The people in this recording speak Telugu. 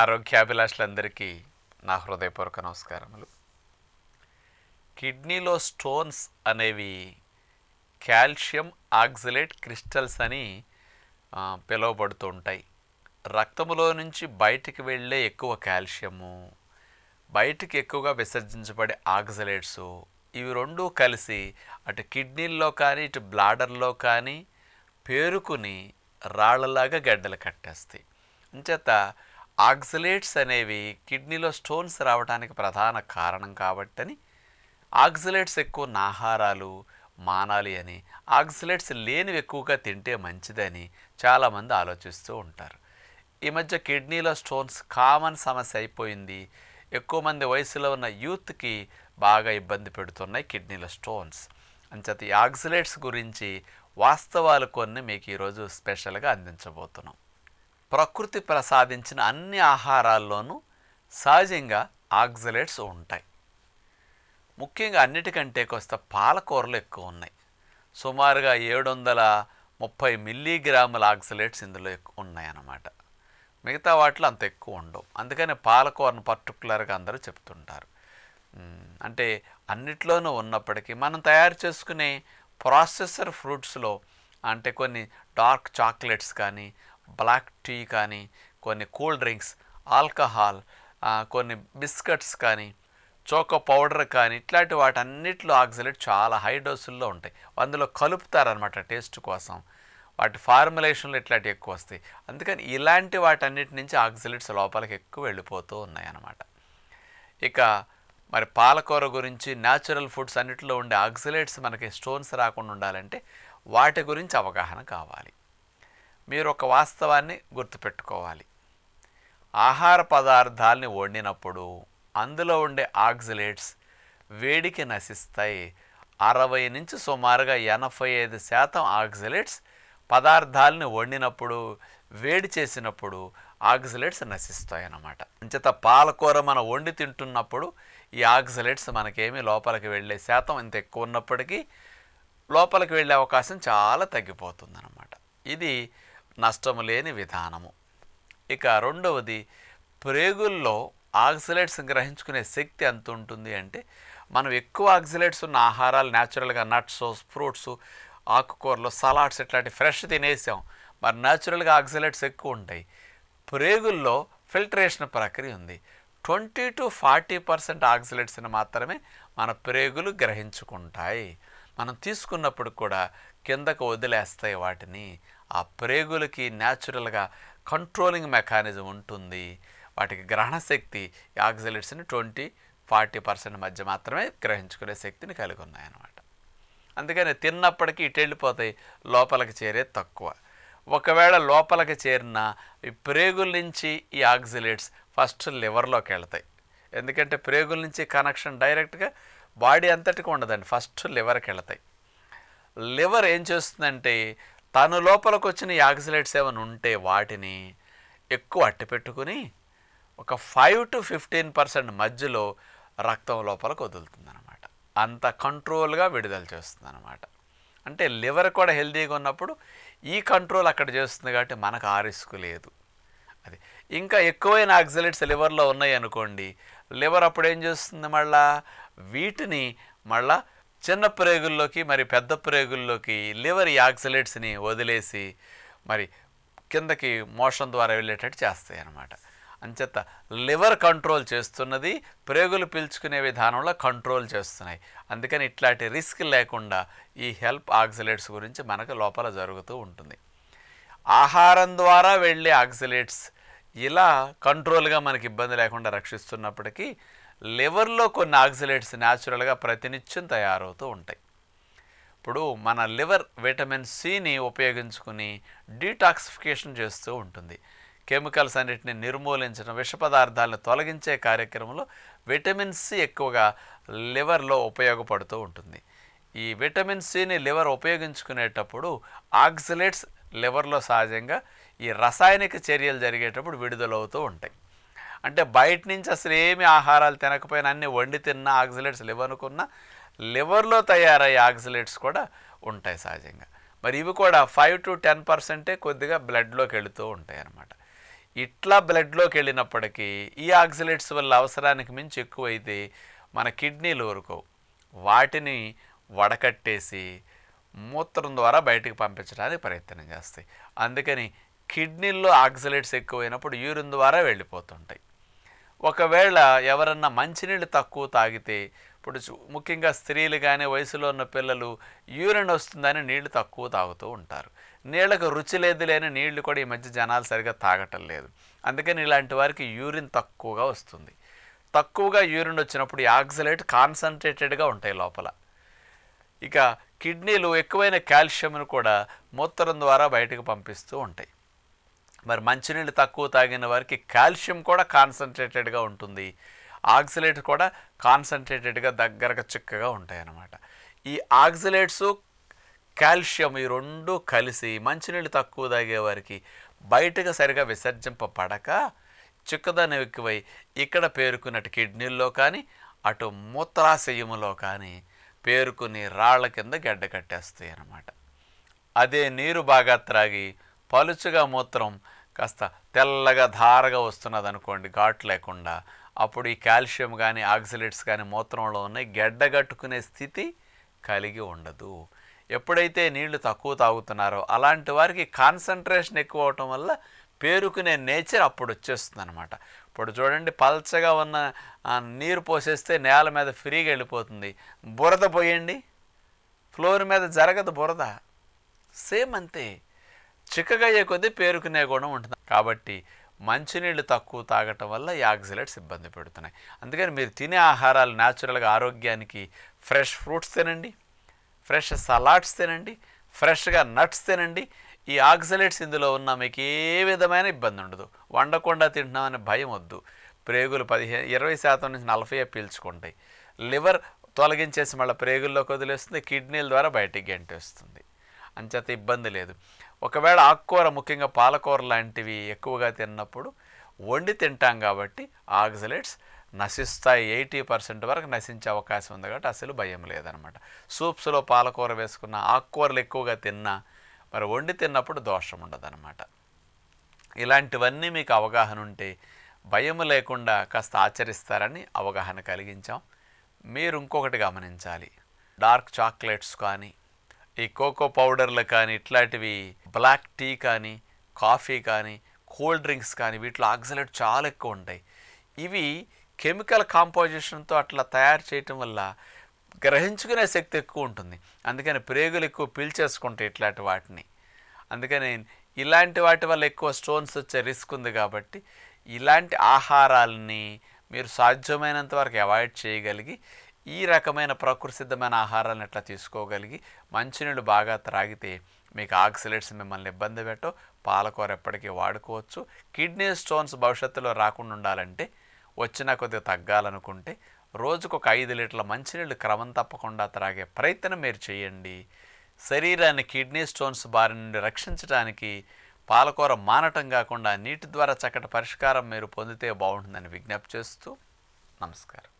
ఆరోగ్యాభిలాషులందరికీ నా హృదయపూర్వక నమస్కారములు కిడ్నీలో స్టోన్స్ అనేవి కాల్షియం ఆక్సిలేట్ క్రిస్టల్స్ అని పిలువబడుతూ ఉంటాయి రక్తములో నుంచి బయటికి వెళ్ళే ఎక్కువ కాల్షియము బయటికి ఎక్కువగా విసర్జించబడే ఆక్సిలేట్స్ ఇవి రెండూ కలిసి అటు కిడ్నీల్లో కానీ ఇటు బ్లాడర్లో కానీ పేరుకుని రాళ్ళలాగా గడ్డలు కట్టేస్తాయి అంచేత ఆక్సిలేట్స్ అనేవి కిడ్నీలో స్టోన్స్ రావడానికి ప్రధాన కారణం కాబట్టని ఆక్సిలేట్స్ ఎక్కువ నాహారాలు మానాలి అని ఆక్సిలేట్స్ లేనివి ఎక్కువగా తింటే మంచిదని చాలామంది ఆలోచిస్తూ ఉంటారు ఈ మధ్య కిడ్నీలో స్టోన్స్ కామన్ సమస్య అయిపోయింది ఎక్కువ మంది వయసులో ఉన్న యూత్కి బాగా ఇబ్బంది పెడుతున్నాయి కిడ్నీలో స్టోన్స్ అంచేత ఈ ఆక్సిలేట్స్ గురించి వాస్తవాలు కొన్ని మీకు ఈరోజు స్పెషల్గా అందించబోతున్నాం ప్రకృతి ప్రసాదించిన అన్ని ఆహారాల్లోనూ సహజంగా ఆక్సలేట్స్ ఉంటాయి ముఖ్యంగా అన్నిటికంటే కొస్త పాలకూరలు ఎక్కువ ఉన్నాయి సుమారుగా ఏడు వందల ముప్పై మిల్లీగ్రాముల ఆక్సలేట్స్ ఇందులో ఉన్నాయన్నమాట మిగతా వాటిలో అంత ఎక్కువ ఉండవు అందుకని పాలకూరను పర్టికులర్గా అందరూ చెప్తుంటారు అంటే అన్నిట్లోనూ ఉన్నప్పటికీ మనం తయారు చేసుకునే ప్రాసెసర్ ఫ్రూట్స్లో అంటే కొన్ని డార్క్ చాక్లెట్స్ కానీ బ్లాక్ టీ కానీ కొన్ని కూల్ డ్రింక్స్ ఆల్కహాల్ కొన్ని బిస్కెట్స్ కానీ చోకో పౌడర్ కానీ ఇట్లాంటి అన్నిట్లో ఆక్సిలేట్ చాలా హై డోసుల్లో ఉంటాయి అందులో కలుపుతారనమాట టేస్ట్ కోసం వాటి ఫార్ములేషన్లు ఇట్లాంటివి ఎక్కువ వస్తాయి అందుకని ఇలాంటి వాటన్నిటి నుంచి ఆక్సిలేట్స్ లోపలికి ఎక్కువ వెళ్ళిపోతూ ఉన్నాయన్నమాట ఇక మరి పాలకూర గురించి న్యాచురల్ ఫుడ్స్ అన్నిటిలో ఉండే ఆక్సిలేట్స్ మనకి స్టోన్స్ రాకుండా ఉండాలంటే వాటి గురించి అవగాహన కావాలి మీరు ఒక వాస్తవాన్ని గుర్తుపెట్టుకోవాలి ఆహార పదార్థాలని వండినప్పుడు అందులో ఉండే ఆక్సిలేట్స్ వేడికి నశిస్తాయి అరవై నుంచి సుమారుగా ఎనభై ఐదు శాతం ఆక్సిలేట్స్ పదార్థాలని వండినప్పుడు వేడి చేసినప్పుడు ఆక్సిలేట్స్ నశిస్తాయి అన్నమాట అంచేత పాలకూర మనం వండి తింటున్నప్పుడు ఈ ఆక్సిలేట్స్ మనకేమి లోపలికి వెళ్ళే శాతం ఇంత ఎక్కువ ఉన్నప్పటికీ లోపలికి వెళ్ళే అవకాశం చాలా తగ్గిపోతుందన్నమాట ఇది నష్టము లేని విధానము ఇక రెండవది ప్రేగుల్లో ఆక్సిలేట్స్ గ్రహించుకునే శక్తి ఎంత ఉంటుంది అంటే మనం ఎక్కువ ఆక్సిలేట్స్ ఉన్న ఆహారాలు న్యాచురల్గా నట్స్ ఫ్రూట్స్ ఆకుకూరలు సలాడ్స్ ఇట్లాంటి ఫ్రెష్ తినేసాం మరి న్యాచురల్గా ఆక్సిలేట్స్ ఎక్కువ ఉంటాయి ప్రేగుల్లో ఫిల్టరేషన్ ప్రక్రియ ఉంది ట్వంటీ టు ఫార్టీ పర్సెంట్ ఆక్సిలేట్స్ని మాత్రమే మన ప్రేగులు గ్రహించుకుంటాయి మనం తీసుకున్నప్పుడు కూడా కిందకు వదిలేస్తాయి వాటిని ఆ ప్రేగులకి న్యాచురల్గా కంట్రోలింగ్ మెకానిజం ఉంటుంది వాటికి గ్రహణ శక్తి ఆక్సిలేట్స్ని ట్వంటీ ఫార్టీ పర్సెంట్ మధ్య మాత్రమే గ్రహించుకునే శక్తిని కలిగి ఉన్నాయన్నమాట అందుకని తిన్నప్పటికీ ఇటు వెళ్ళిపోతాయి లోపలికి చేరే తక్కువ ఒకవేళ లోపలికి చేరిన ఈ ప్రేగుల నుంచి ఈ ఆక్సిలేట్స్ ఫస్ట్ లివర్లోకి వెళ్తాయి ఎందుకంటే ప్రేగుల నుంచి కనెక్షన్ డైరెక్ట్గా బాడీ అంతటికి ఉండదండి ఫస్ట్ లివర్కి వెళతాయి లివర్ ఏం చేస్తుందంటే తను లోపలికి వచ్చిన యాక్సిలేట్స్ ఏమైనా ఉంటే వాటిని ఎక్కువ అట్టపెట్టుకుని ఒక ఫైవ్ టు ఫిఫ్టీన్ పర్సెంట్ మధ్యలో రక్తం లోపలికి అనమాట అంత కంట్రోల్గా విడుదల అనమాట అంటే లివర్ కూడా హెల్దీగా ఉన్నప్పుడు ఈ కంట్రోల్ అక్కడ చేస్తుంది కాబట్టి మనకు ఆ రిస్క్ లేదు అది ఇంకా ఎక్కువైన ఆక్సిలేట్స్ లివర్లో ఉన్నాయి అనుకోండి లివర్ అప్పుడు ఏం చేస్తుంది మళ్ళా వీటిని మళ్ళా చిన్న ప్రేగుల్లోకి మరి పెద్ద ప్రేగుల్లోకి లివర్ యాక్సిలేట్స్ని వదిలేసి మరి కిందకి మోషన్ ద్వారా వెళ్ళేటట్టు చేస్తాయి అన్నమాట అంచేత లివర్ కంట్రోల్ చేస్తున్నది ప్రేగులు పీల్చుకునే విధానంలో కంట్రోల్ చేస్తున్నాయి అందుకని ఇట్లాంటి రిస్క్ లేకుండా ఈ హెల్ప్ ఆక్సిలేట్స్ గురించి మనకు లోపల జరుగుతూ ఉంటుంది ఆహారం ద్వారా వెళ్ళే ఆక్సిలేట్స్ ఇలా కంట్రోల్గా మనకి ఇబ్బంది లేకుండా రక్షిస్తున్నప్పటికీ లివర్లో కొన్ని ఆక్సిలేట్స్ న్యాచురల్గా ప్రతినిత్యం తయారవుతూ ఉంటాయి ఇప్పుడు మన లివర్ విటమిన్ సిని ఉపయోగించుకుని డీటాక్సిఫికేషన్ చేస్తూ ఉంటుంది కెమికల్స్ అన్నిటిని నిర్మూలించడం విష పదార్థాలను తొలగించే కార్యక్రమంలో విటమిన్ సి ఎక్కువగా లివర్లో ఉపయోగపడుతూ ఉంటుంది ఈ విటమిన్ సిని లివర్ ఉపయోగించుకునేటప్పుడు ఆక్సిలేట్స్ లివర్లో సహజంగా ఈ రసాయనిక చర్యలు జరిగేటప్పుడు విడుదలవుతూ ఉంటాయి అంటే బయట నుంచి అసలు ఏమి ఆహారాలు తినకపోయినా అన్ని వండి తిన్న ఆక్సిలేట్స్ లివర్ అనుకున్న లివర్లో తయారయ్యే ఆక్సిలేట్స్ కూడా ఉంటాయి సహజంగా మరి ఇవి కూడా ఫైవ్ టు టెన్ పర్సెంటే కొద్దిగా బ్లడ్లోకి వెళుతూ ఉంటాయి అన్నమాట ఇట్లా బ్లడ్లోకి వెళ్ళినప్పటికీ ఈ ఆక్సిలేట్స్ వల్ల అవసరానికి మించి ఎక్కువైతే మన కిడ్నీలు ఊరుకోవు వాటిని వడకట్టేసి మూత్రం ద్వారా బయటికి పంపించడానికి ప్రయత్నం చేస్తాయి అందుకని కిడ్నీల్లో ఆక్సిలేట్స్ ఎక్కువైనప్పుడు యూరిన్ ద్వారా వెళ్ళిపోతుంటాయి ఒకవేళ ఎవరన్నా మంచినీళ్ళు తక్కువ తాగితే ఇప్పుడు ముఖ్యంగా స్త్రీలు కానీ వయసులో ఉన్న పిల్లలు యూరిన్ వస్తుందని నీళ్లు తక్కువ తాగుతూ ఉంటారు నీళ్లకు రుచి లేదు లేని నీళ్లు కూడా ఈ మధ్య జనాలు సరిగా తాగటం లేదు అందుకని ఇలాంటి వారికి యూరిన్ తక్కువగా వస్తుంది తక్కువగా యూరిన్ వచ్చినప్పుడు యాక్సలేట్ కాన్సన్ట్రేటెడ్గా ఉంటాయి లోపల ఇక కిడ్నీలు ఎక్కువైన కాల్షియంను కూడా మూత్రం ద్వారా బయటకు పంపిస్తూ ఉంటాయి మరి మంచినీళ్ళు తక్కువ తాగిన వారికి కాల్షియం కూడా కాన్సన్ట్రేటెడ్గా ఉంటుంది ఆక్సిలేట్ కూడా కాన్సన్ట్రేటెడ్గా దగ్గరగా చిక్కగా ఉంటాయి అన్నమాట ఈ ఆక్సిలేట్స్ కాల్షియం ఈ రెండు కలిసి మంచినీళ్ళు తక్కువ తాగేవారికి బయటగా సరిగా విసర్జింపబడక చిక్కదని ఎక్కువై ఇక్కడ పేరుకున్నట్టు కిడ్నీల్లో కానీ అటు మూత్రాశయములో కానీ పేరుకుని రాళ్ల కింద గడ్డ కట్టేస్తాయి అన్నమాట అదే నీరు బాగా త్రాగి పలుచగా మూత్రం కాస్త తెల్లగా ధారగా వస్తున్నది అనుకోండి ఘాటు లేకుండా అప్పుడు ఈ కాల్షియం కానీ ఆక్సిలేట్స్ కానీ మూత్రంలో ఉన్నాయి కట్టుకునే స్థితి కలిగి ఉండదు ఎప్పుడైతే నీళ్లు తక్కువ తాగుతున్నారో అలాంటి వారికి కాన్సన్ట్రేషన్ ఎక్కువ అవటం వల్ల పేరుకునే నేచర్ అప్పుడు వచ్చేస్తుంది అనమాట ఇప్పుడు చూడండి పల్చగా ఉన్న నీరు పోసేస్తే నేల మీద ఫ్రీగా వెళ్ళిపోతుంది బురద పోయండి ఫ్లోర్ మీద జరగదు బురద సేమ్ అంతే చిక్కగయ్యే కొద్దీ పేరుకునే గుణం ఉంటుంది కాబట్టి మంచినీళ్ళు తక్కువ తాగటం వల్ల యాక్సిలెట్స్ ఇబ్బంది పెడుతున్నాయి అందుకని మీరు తినే ఆహారాలు న్యాచురల్గా ఆరోగ్యానికి ఫ్రెష్ ఫ్రూట్స్ తినండి ఫ్రెష్ సలాడ్స్ తినండి ఫ్రెష్గా నట్స్ తినండి ఈ ఆక్సిలెట్స్ ఇందులో ఉన్న మీకు ఏ విధమైన ఇబ్బంది ఉండదు వండకుండా తింటున్నామనే భయం వద్దు ప్రేగులు పదిహేను ఇరవై శాతం నుంచి నలభై పీల్చుకుంటాయి లివర్ తొలగించేసి మళ్ళీ ప్రేగుల్లోకి వదిలేస్తుంది కిడ్నీల ద్వారా బయటికి గెంటేస్తుంది అంచేత ఇబ్బంది లేదు ఒకవేళ ఆకుకూర ముఖ్యంగా పాలకూర లాంటివి ఎక్కువగా తిన్నప్పుడు వండి తింటాం కాబట్టి ఆక్సిలేట్స్ నశిస్తాయి ఎయిటీ పర్సెంట్ వరకు నశించే అవకాశం ఉంది కాబట్టి అసలు భయం లేదనమాట సూప్స్లో పాలకూర వేసుకున్న ఆకుకూరలు ఎక్కువగా తిన్నా మరి వండి తిన్నప్పుడు దోషం ఉండదన్నమాట ఇలాంటివన్నీ మీకు అవగాహన ఉంటే భయం లేకుండా కాస్త ఆచరిస్తారని అవగాహన కలిగించాం మీరు ఇంకొకటి గమనించాలి డార్క్ చాక్లెట్స్ కానీ ఈ కోకో పౌడర్లు కానీ ఇట్లాంటివి బ్లాక్ టీ కానీ కాఫీ కానీ కూల్ డ్రింక్స్ కానీ వీటిలో ఆక్సలేట్ చాలా ఎక్కువ ఉంటాయి ఇవి కెమికల్ కాంపోజిషన్తో అట్లా తయారు చేయటం వల్ల గ్రహించుకునే శక్తి ఎక్కువ ఉంటుంది అందుకని ప్రేగులు ఎక్కువ పీల్చేసుకుంటాయి ఇట్లాంటి వాటిని అందుకని ఇలాంటి వాటి వల్ల ఎక్కువ స్టోన్స్ వచ్చే రిస్క్ ఉంది కాబట్టి ఇలాంటి ఆహారాలని మీరు సాధ్యమైనంత వరకు అవాయిడ్ చేయగలిగి ఈ రకమైన ప్రకృతి సిద్ధమైన ఆహారాలను ఎట్లా తీసుకోగలిగి మంచినీళ్ళు బాగా త్రాగితే మీకు ఆక్సిలేట్స్ మిమ్మల్ని ఇబ్బంది పెట్టో పాలకూర ఎప్పటికీ వాడుకోవచ్చు కిడ్నీ స్టోన్స్ భవిష్యత్తులో రాకుండా ఉండాలంటే వచ్చిన కొద్దిగా తగ్గాలనుకుంటే రోజుకు ఒక ఐదు లీటర్ల మంచినీళ్ళు క్రమం తప్పకుండా త్రాగే ప్రయత్నం మీరు చేయండి శరీరాన్ని కిడ్నీ స్టోన్స్ బారి నుండి రక్షించడానికి పాలకూర మానటం కాకుండా నీటి ద్వారా చక్కటి పరిష్కారం మీరు పొందితే బాగుంటుందని విజ్ఞప్తి చేస్తూ నమస్కారం